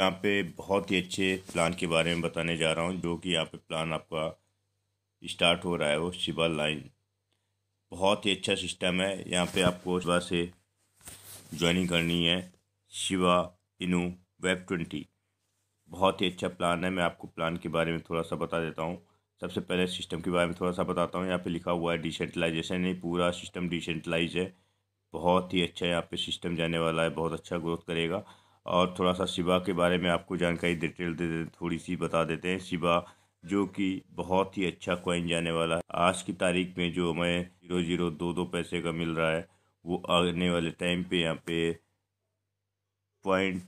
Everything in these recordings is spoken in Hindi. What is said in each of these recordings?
यहाँ पे बहुत ही अच्छे प्लान के बारे में बताने जा रहा हूँ जो कि यहाँ पे प्लान आपका स्टार्ट हो रहा है वो शिवा लाइन बहुत ही अच्छा सिस्टम है यहाँ पे आपको शिवा से ज्वाइनिंग करनी है शिवा इनू वेब ट्वेंटी बहुत ही अच्छा प्लान है मैं आपको प्लान के बारे में थोड़ा सा बता देता हूँ सबसे पहले सिस्टम के बारे में थोड़ा सा बताता हूँ यहाँ पे लिखा हुआ है डिसेंट्रलाइजेशन नहीं पूरा सिस्टम डिसेंट्रलाइज है बहुत ही अच्छा यहाँ पे सिस्टम जाने वाला है बहुत अच्छा ग्रोथ करेगा और थोड़ा सा शिवा के बारे में आपको जानकारी डिटेल दे देते थोड़ी सी बता देते हैं शिवा जो कि बहुत ही अच्छा कॉइन जाने वाला है आज की तारीख में जो हमें जीरो जीरो दो दो पैसे का मिल रहा है वो आने वाले टाइम पे यहाँ पे पॉइंट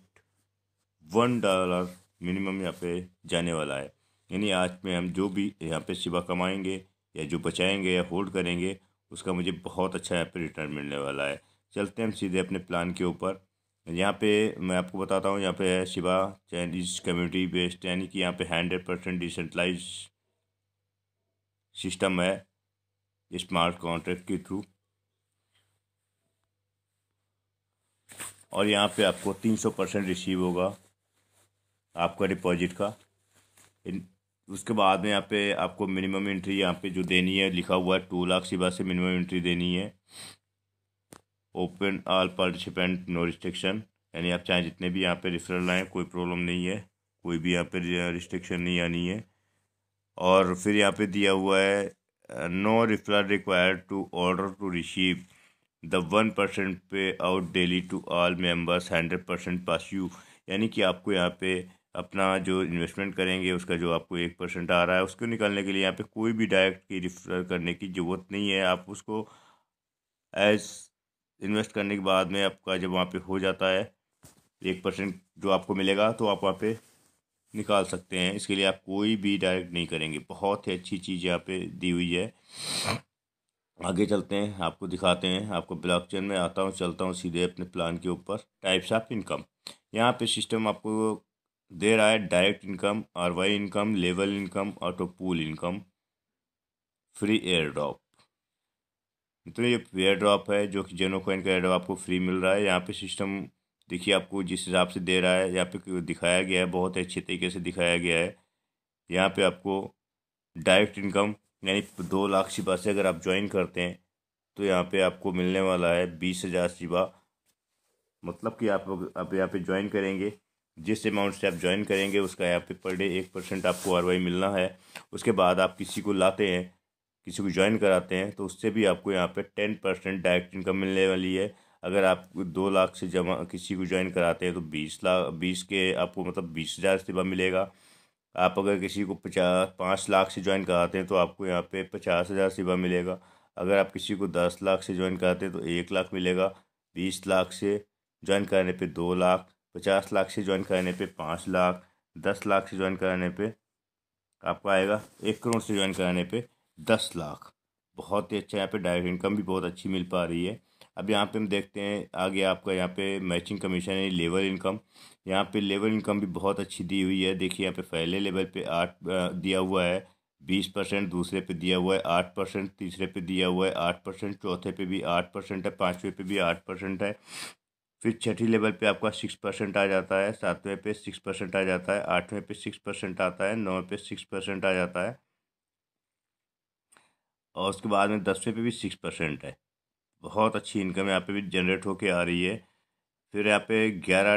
वन डॉलर मिनिमम यहाँ पे जाने वाला है यानी आज में हम जो भी यहाँ पे शिवा कमाएंगे या जो बचाएंगे या होल्ड करेंगे उसका मुझे बहुत अच्छा यहाँ पर रिटर्न मिलने वाला है चलते हैं हम सीधे अपने प्लान के ऊपर यहाँ पे मैं आपको बताता हूँ यहाँ पे है शिवा चाइनीज कम्युनिटी बेस्ड यानी कि यहाँ पे हंड्रेड परसेंट डिसेंट्रलाइज सिस्टम है स्मार्ट कॉन्ट्रैक्ट के थ्रू और यहाँ पे आपको तीन सौ परसेंट रिसीव होगा आपका डिपॉजिट का इन उसके बाद में यहाँ पे आपको मिनिमम एंट्री यहाँ पे जो देनी है लिखा हुआ है टू लाख सिवा से मिनिमम एंट्री देनी है open all participant no restriction यानी आप चाहे जितने भी यहाँ पे रिफरल लाएँ कोई प्रॉब्लम नहीं है कोई भी यहाँ पे रिस्ट्रिक्शन नहीं आनी है और फिर यहाँ पे दिया हुआ है no referral required to order to receive the one percent pay out daily to all members hundred percent pass you यानी कि आपको यहाँ पे अपना जो इन्वेस्टमेंट करेंगे उसका जो आपको एक परसेंट आ रहा है उसको निकालने के लिए यहाँ पे कोई भी डायरेक्ट की रिफर करने की ज़रूरत नहीं है आप उसको एज इन्वेस्ट करने के बाद में आपका जब वहाँ पे हो जाता है एक परसेंट जो आपको मिलेगा तो आप वहाँ पे निकाल सकते हैं इसके लिए आप कोई भी डायरेक्ट नहीं करेंगे बहुत ही अच्छी चीज़ यहाँ पे दी हुई है आगे चलते हैं आपको दिखाते हैं आपको ब्लॉकचेन में आता हूँ चलता हूँ सीधे अपने प्लान के ऊपर टाइप्स ऑफ इनकम यहाँ पे सिस्टम आपको दे रहा है direct income R Y income level income auto pool income free air drop मित्रों ये वेयर ड्रॉप है जो कि जेनो कोइन का एयर ड्रॉप आपको फ्री मिल रहा है यहाँ पे सिस्टम देखिए आपको जिस हिसाब से दे रहा है यहाँ पे दिखाया गया है बहुत अच्छे तरीके से दिखाया गया है यहाँ पे आपको डायरेक्ट इनकम यानी दो लाख शिबा से अगर आप ज्वाइन करते हैं तो यहाँ पे आपको मिलने वाला है बीस हज़ार शिबा मतलब कि आप आप यहाँ पे ज्वाइन करेंगे जिस अमाउंट से आप ज्वाइन करेंगे उसका यहाँ पे पर डे एक परसेंट आपको आर मिलना है उसके बाद आप किसी को लाते हैं किसी को ज्वाइन कराते हैं तो उससे भी आपको यहाँ पे टेन परसेंट डायरेक्ट इनकम मिलने वाली है अगर आप दो लाख से जमा किसी को ज्वाइन कराते हैं तो बीस लाख बीस के आपको मतलब बीस हज़ार इस्तीफा मिलेगा आप अगर किसी को पचास पाँच लाख से ज्वाइन कराते हैं तो आपको यहाँ पे पचास हज़ार इस्तीफा मिलेगा अगर आप किसी को दस लाख से ज्वाइन कराते हैं तो एक लाख मिलेगा बीस लाख से ज्वाइन कराने पर दो लाख पचास लाख से ज्वाइन कराने पर पाँच लाख दस लाख से ज्वाइन कराने पर आपको आएगा एक करोड़ से ज्वाइन कराने पर दस लाख बहुत ही अच्छा यहाँ पे डायरेक्ट इनकम भी बहुत अच्छी मिल पा रही है अब यहाँ पे हम देखते हैं आगे आपका यहाँ पे मैचिंग कमीशन है लेबर इनकम यहाँ पे लेबर इनकम भी बहुत अच्छी दी हुई है देखिए यहाँ पे पहले लेवल पे आठ दिया हुआ है बीस परसेंट दूसरे पे दिया हुआ है आठ परसेंट तीसरे पे दिया हुआ है आठ परसेंट चौथे पे भी आठ परसेंट है पाँचवें पे भी आठ परसेंट है फिर छठी लेवल पे आपका सिक्स परसेंट आ जाता है सातवें पे सिक्स परसेंट आ जाता है आठवें पे सिक्स परसेंट आता है नौवें पे सिक्स परसेंट आ जाता है और उसके बाद में दसवें पे भी सिक्स परसेंट है बहुत अच्छी इनकम यहाँ पे भी जनरेट होके आ रही है फिर यहाँ पे ग्यारह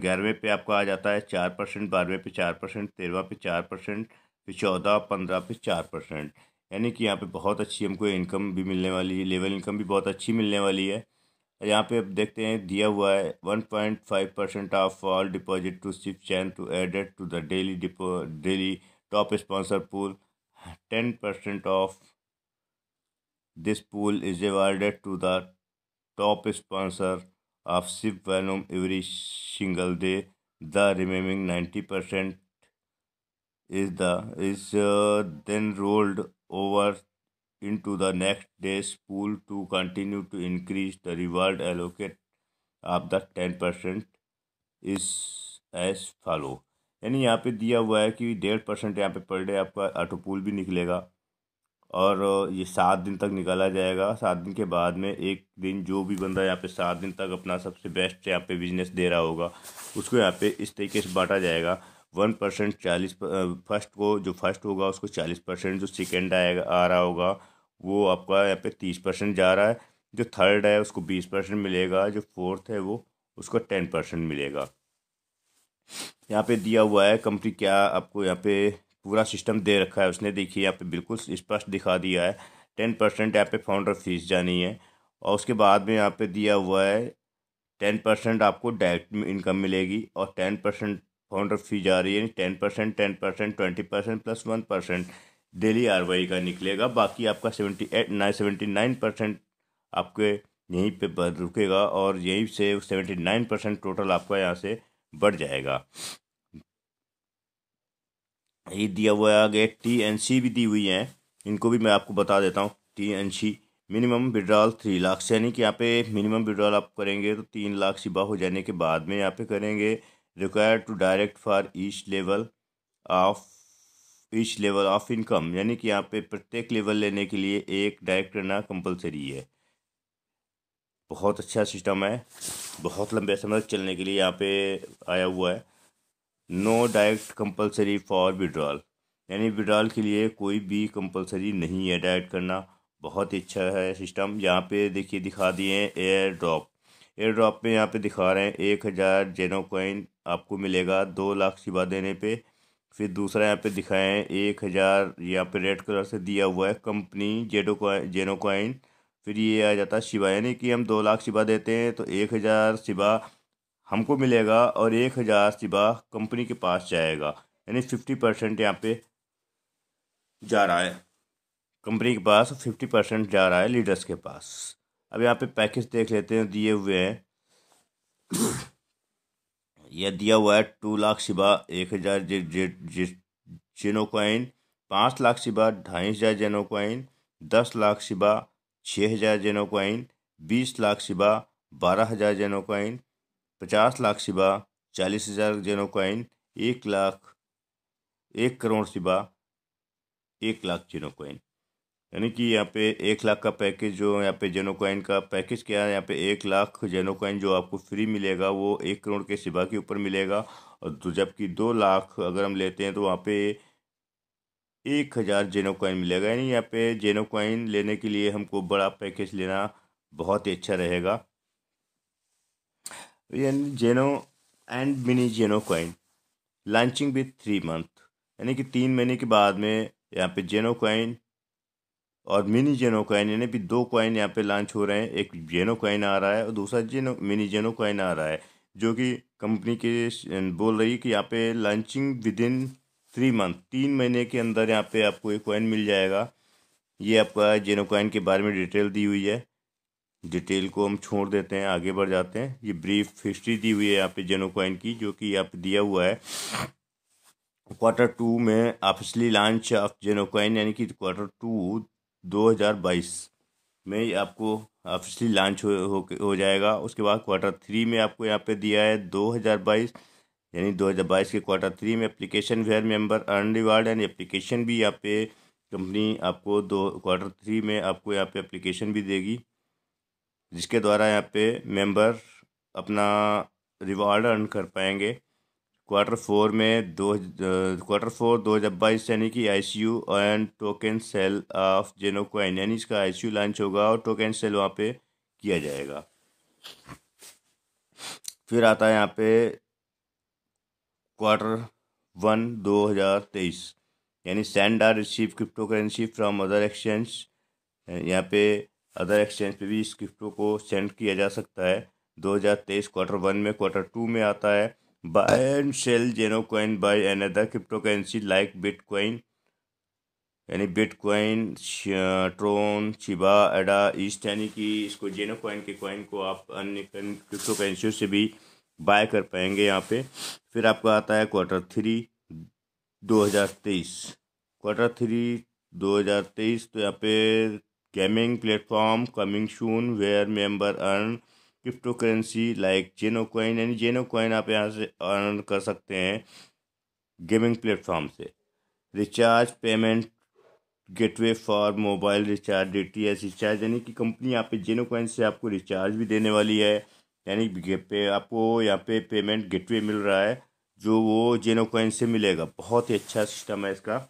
ग्यारहवें पे आपको आ जाता है चार परसेंट बारहवें पे चार परसेंट तेरहवा पे चार परसेंट फिर चौदह पंद्रह पे चार परसेंट यानी कि यहाँ पे बहुत अच्छी हमको इनकम भी मिलने वाली है लेवल इनकम भी बहुत अच्छी मिलने वाली है और यहाँ पे अब देखते हैं दिया हुआ है one point five percent of all deposit to sip chain to added to the daily depot daily top sponsor pool ten percent of this pool is awarded to the top sponsor of sip venom every single day the remaining ninety percent is the is then rolled over into the next day's pool to continue to increase the reward allocate of the ten percent is as follow यानी यहाँ पे दिया हुआ है कि डेढ़ परसेंट यहाँ पे पर डे आपका ऑटो पूल भी निकलेगा और ये सात दिन तक निकाला जाएगा सात दिन के बाद में एक दिन जो भी बंदा यहाँ पे सात दिन तक अपना सबसे बेस्ट यहाँ पे बिजनेस दे रहा होगा उसको यहाँ पे इस तरीके से बांटा जाएगा वन परसेंट चालीस फर्स्ट को जो फर्स्ट होगा उसको चालीस परसेंट जो सेकेंड आएगा आ रहा होगा वो आपका यहाँ पे तीस परसेंट जा रहा है जो थर्ड है उसको बीस परसेंट मिलेगा जो फोर्थ है वो उसको टेन परसेंट मिलेगा यहाँ पे दिया हुआ है कंपनी क्या आपको यहाँ पे पूरा सिस्टम दे रखा है उसने देखिए यहाँ पे बिल्कुल स्पष्ट दिखा दिया है टेन परसेंट यहाँ पे फाउंडर फीस जानी है और उसके बाद में यहाँ पे दिया हुआ है टेन परसेंट आपको डायरेक्ट इनकम मिलेगी और टेन परसेंट फाउंडर फीस जा रही है ten percent ten percent twenty percent plus one percent daily R का निकलेगा बाकी आपका seventy eight nine seventy nine percent आपके यहीं पर रुकेगा और यहीं से सेवेंटी नाइन परसेंट टोटल आपका यहाँ से बढ़ जाएगा ये दिया हुआ है आगे टी एन सी भी दी हुई है इनको भी मैं आपको बता देता हूँ T N C minimum withdrawal three lakh से यानी कि यहाँ पे मिनिमम विड्रॉल आप करेंगे तो तीन लाख सिबा हो जाने के बाद में यहाँ पे करेंगे require two direct for each level of each level of income यानी कि यहाँ पे प्रत्येक लेवल लेने के लिए एक डायरेक्ट करना कंपलसरी है बहुत अच्छा सिस्टम है बहुत लंबे समय तक चलने के लिए यहाँ पे आया हुआ है no diet compulsory for withdrawal यानी विड्रॉल के लिए कोई भी कंपलसरी नहीं है डायरेक्ट करना बहुत ही अच्छा है सिस्टम यहाँ पे देखिए दिखा दिए हैं एयर ड्रॉप एयर ड्रॉप में यहाँ पे दिखा रहे हैं एक हज़ार जेनो आपको मिलेगा दो लाख शिवा देने पे फिर दूसरा यहाँ पे दिखाए हैं एक हज़ार यहाँ पे रेड कलर से दिया हुआ है कंपनी जेडो जेनोकॉइन जेनो फिर ये आ जाता है शिवा यानी कि हम दो लाख शिवा देते हैं तो एक हज़ार शिवा हमको मिलेगा और एक हज़ार सिबा कंपनी के पास जाएगा यानी फिफ्टी परसेंट यहाँ पे जा रहा है कंपनी के पास फिफ्टी परसेंट जा रहा है लीडर्स के पास अब यहाँ पे पैकेज देख लेते हैं दिए हुए हैं यह दिया हुआ है टू लाख सिबा एक हज़ार जे, जे, जे, जेनो कॉइन पाँच लाख सिबा ढाई हज़ार जेनो दस लाख सिबा छः हज़ार जेनो बीस लाख सिबा बारह हज़ार जेनो कॉइन पचास लाख शिबा चालीस हजार जेनो कॉइन एक लाख एक करोड़ शिबा एक लाख जेनो कॉइन यानी कि यहाँ पे एक लाख का पैकेज जो यहाँ पे जेनो कॉइन का पैकेज क्या है यहाँ पे एक लाख जेनो कॉइन जो आपको फ्री मिलेगा वो एक करोड़ के शिबा के ऊपर मिलेगा और तो जबकि दो लाख अगर हम लेते हैं तो वहाँ पे एक हज़ार जेनो कॉइन मिलेगा यानी यहाँ पे जेनो कॉइन लेने के लिए हमको बड़ा पैकेज लेना बहुत ही अच्छा रहेगा यानी Zeno and mini Zeno coin launching with three month यानी कि तीन महीने के बाद में यहाँ पे जेनो कॉइन और मिनी जेनो कॉइन यानी कि दो कॉइन यहाँ पे लॉन्च हो रहे हैं एक जेनो कॉइन आ रहा है और दूसरा जेनो मिनी जेनो कॉइन आ रहा है जो कि कंपनी के बोल रही है कि यहाँ पे launching within three month तीन महीने के अंदर यहाँ पे आपको एक कॉइन मिल जाएगा ये आपका जेनो कॉइन के बारे में डिटेल दी हुई है डिटेल को हम छोड़ देते हैं आगे बढ़ जाते हैं ये ब्रीफ हिस्ट्री दी हुई है यहाँ पे जेनोकॉइन की जो कि यहाँ पे दिया हुआ है क्वार्टर टू में ऑफिसली लॉन्च ऑफ जेनोकॉइन यानी कि क्वार्टर टू 2022 में आपको ऑफिसली लॉन्च हो, हो हो जाएगा उसके बाद क्वार्टर थ्री में आपको यहाँ पे दिया है 2022 यानी 2022 के क्वार्टर थ्री में application where member earn reward and application भी यहाँ पे कंपनी आपको दो क्वार्टर थ्री में आपको यहाँ पे एप्लीकेशन भी देगी जिसके द्वारा यहाँ पे मेंबर अपना रिवॉर्ड अर्न कर पाएंगे क्वार्टर फोर में दो क्वार्टर फोर दो हज़ार बाईस यानी कि I C U and token sale of Zeno coin यानी इसका आई सी यू लॉन्च होगा और टोकन सेल वहाँ पे किया जाएगा फिर आता है यहाँ पे क्वार्टर वन दो हज़ार तेईस यानी send or receive crypto currency from other exchange यहाँ पे अदर एक्सचेंज पे भी इस क्रिप्टो को सेंड किया जा सकता है 2023 क्वार्टर वन में क्वार्टर टू में आता है buy and sell Zeno coin buy other crypto currency like bitcoin यानी bitcoin Tron Shiba Ada east यानी कि इसको जेनो कॉइन के कॉइन को आप अन्य क्रिप्टो करेंसियों से भी बाय कर पाएंगे यहाँ पे फिर आपका आता है क्वार्टर थ्री 2023 क्वार्टर थ्री 2023 तो यहाँ पे Gaming platform coming soon where member earn crypto currency like Zeno coin यानी जेनो कोइन आप यहाँ से अर्न कर सकते हैं गेमिंग प्लेटफॉर्म से recharge payment gateway for mobile recharge D T S recharge यानी कि कंपनी यहाँ पे जेनो कोइन से आपको रिचार्ज भी देने वाली है यानी पे आपको यहाँ पे पेमेंट गेटवे मिल रहा है जो वो जेनो कोइन से मिलेगा बहुत ही अच्छा सिस्टम है इसका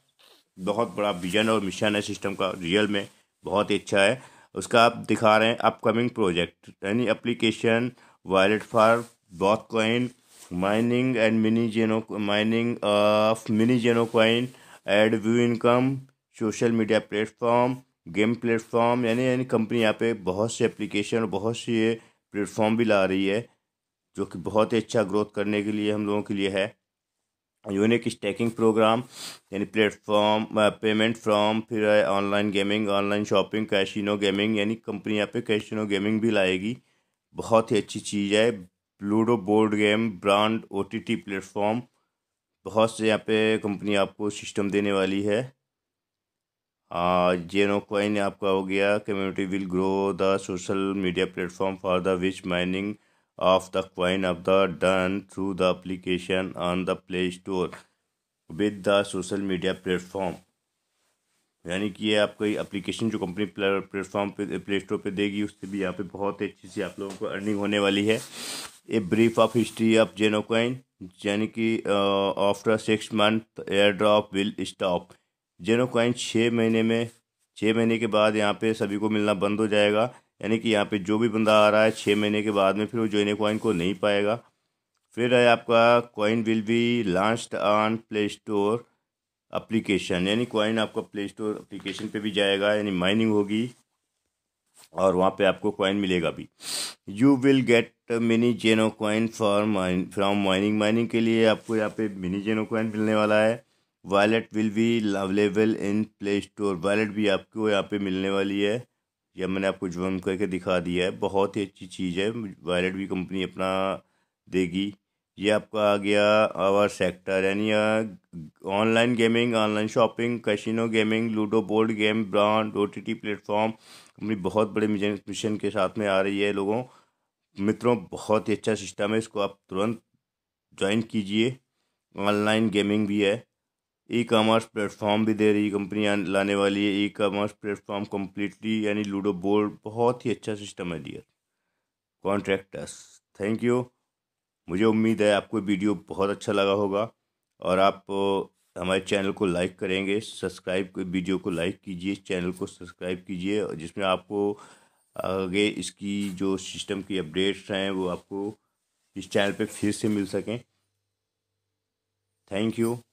बहुत बड़ा विजन और मिशन है सिस्टम का रियल में बहुत ही अच्छा है उसका आप दिखा रहे हैं अपकमिंग प्रोजेक्ट यानी application wallet for both coin mining and mini Zeno mining of mini Zeno coin ad view income social media platform game platform यानी यानी कंपनी यहाँ पे बहुत से एप्लीकेशन और बहुत से प्लेटफॉर्म भी ला रही है जो कि बहुत ही अच्छा ग्रोथ करने के लिए हम लोगों के लिए है यूनिक स्टैकिंग प्रोग्राम यानी प्लेटफॉर्म पेमेंट फ्रॉम फिर online gaming online shopping casino gaming यानी कंपनी यहाँ पे कैशिनो गेमिंग भी लाएगी बहुत ही अच्छी चीज़ है Ludo board game brand O T T platform बहुत से यहाँ पे कंपनी आपको सिस्टम देने वाली है जेनो कॉइन आपका हो गया community will grow the social media platform for the which mining of the coin of the done through the application on the play store with the social media platform यानी कि ये आपका ये एप्लीकेशन जो कंपनी प्लेटफॉर्म पे प्ले स्टोर पर देगी उससे भी यहाँ पे बहुत अच्छी सी आप लोगों को अर्निंग होने वाली है a brief of history of Zeno coin यानी कि after six month air drop will stop Zeno छः महीने में छः महीने के बाद यहाँ पे सभी को मिलना बंद हो जाएगा यानी कि यहाँ पे जो भी बंदा आ रहा है छः महीने के बाद में फिर वो जोइन कॉइन को नहीं पाएगा फिर है आपका coin will be launched on play store application यानी कॉइन आपका प्ले स्टोर अप्लीकेशन पे भी जाएगा यानी माइनिंग होगी और वहाँ पे आपको कॉइन मिलेगा भी you will get mini Zeno coin for mine from mining mining के लिए आपको यहाँ पे मिनी जेनो कॉइन मिलने वाला है wallet will be available in play store wallet भी आपको यहाँ पे मिलने वाली है यह मैंने आपको जूम करके दिखा दिया है बहुत ही अच्छी चीज़ है वायलेट भी कंपनी अपना देगी ये आपका आ गया आवर सेक्टर यानी online gaming online shopping casino gaming Ludo board game brand O T T platform company बहुत बड़े मिशन के साथ में आ रही है लोगों मित्रों बहुत ही अच्छा सिस्टम है इसको आप तुरंत ज्वाइन कीजिए ऑनलाइन गेमिंग भी है ई कॉमर्स प्लेटफॉर्म भी दे रही कंपनी लाने वाली है ई कॉमर्स प्लेटफॉर्म कम्प्लीटली यानी लूडो बोर्ड बहुत ही अच्छा सिस्टम है डियर कॉन्ट्रैक्टर्स थैंक यू मुझे उम्मीद है आपको वीडियो बहुत अच्छा लगा होगा और आप हमारे चैनल को लाइक करेंगे सब्सक्राइब वीडियो को लाइक कीजिए चैनल को सब्सक्राइब कीजिए और जिसमें आपको आगे इसकी जो सिस्टम की अपडेट्स हैं वो आपको इस चैनल पे फिर से मिल सकें थैंक यू